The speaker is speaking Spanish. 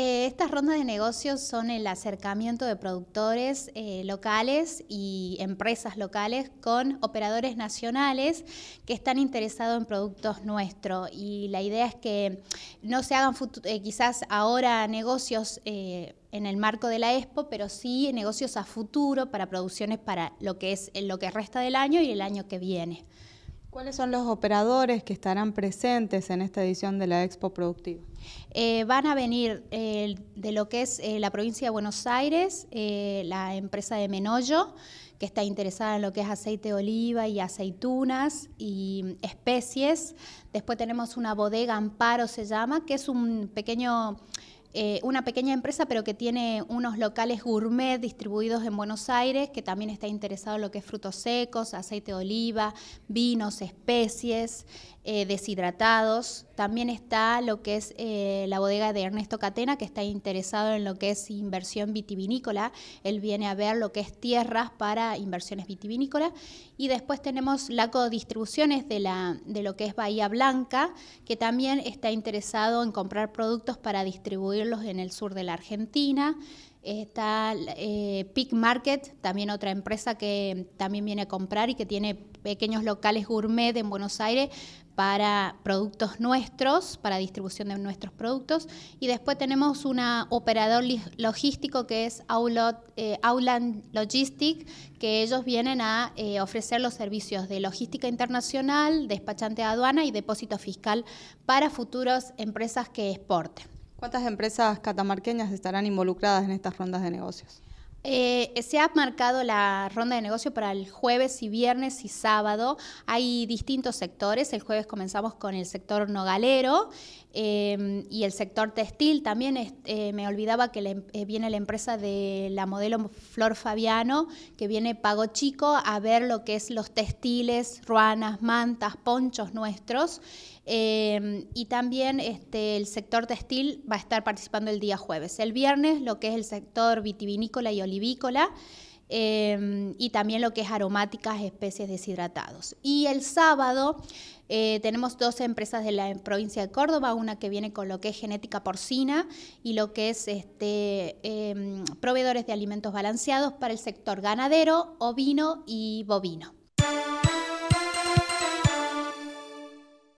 Eh, estas rondas de negocios son el acercamiento de productores eh, locales y empresas locales con operadores nacionales que están interesados en productos nuestros. Y la idea es que no se hagan eh, quizás ahora negocios en el marco de la Expo, pero sí negocios a futuro para producciones para lo que es lo que resta del año y el año que viene. ¿Cuáles son los operadores que estarán presentes en esta edición de la Expo Productiva? Eh, van a venir eh, de lo que es eh, la provincia de Buenos Aires, la empresa de Menollo, que está interesada en lo que es aceite de oliva y aceitunas y mm, especies. Después tenemos una bodega Amparo, se llama, que es un pequeño eh, una pequeña empresa, pero que tiene unos locales gourmet distribuidos en Buenos Aires, que también está interesado en lo que es frutos secos, aceite de oliva, vinos, especies, eh, deshidratados. También está lo que es eh, la bodega de Ernesto Catena, que está interesado en lo que es inversión vitivinícola. Él viene a ver lo que es tierras para inversiones vitivinícolas. Y después tenemos la codistribuciones de, la, de lo que es Bahía Blanca, que también está interesado en comprar productos para distribuir en el sur de la Argentina. Está eh, Peak Market, también otra empresa que también viene a comprar y que tiene pequeños locales gourmet en Buenos Aires para productos nuestros, para distribución de nuestros productos. Y después tenemos un operador logístico que es eh, Auland que ellos vienen a eh, ofrecer los servicios de logística internacional, despachante de aduana y depósito fiscal para futuras empresas que exporten. ¿Cuántas empresas catamarqueñas estarán involucradas en estas rondas de negocios? Eh, se ha marcado la ronda de negocio para el jueves y viernes y sábado. Hay distintos sectores. El jueves comenzamos con el sector nogalero em, y el sector textil. También eh, me olvidaba que em, eh, viene la empresa de la modelo Flor Fabiano, que viene Pago Chico, a ver lo que es los textiles, ruanas, mantas, ponchos nuestros. Em, y también este, el sector textil va a estar participando el día jueves. El viernes, lo que es el sector vitivinícola y Em, y también lo que es aromáticas, especies deshidratados. Y el sábado eh, tenemos dos empresas de la provincia de Córdoba, una que viene con lo que es genética porcina y lo que es este, em, proveedores de alimentos balanceados para el sector ganadero, ovino y bovino.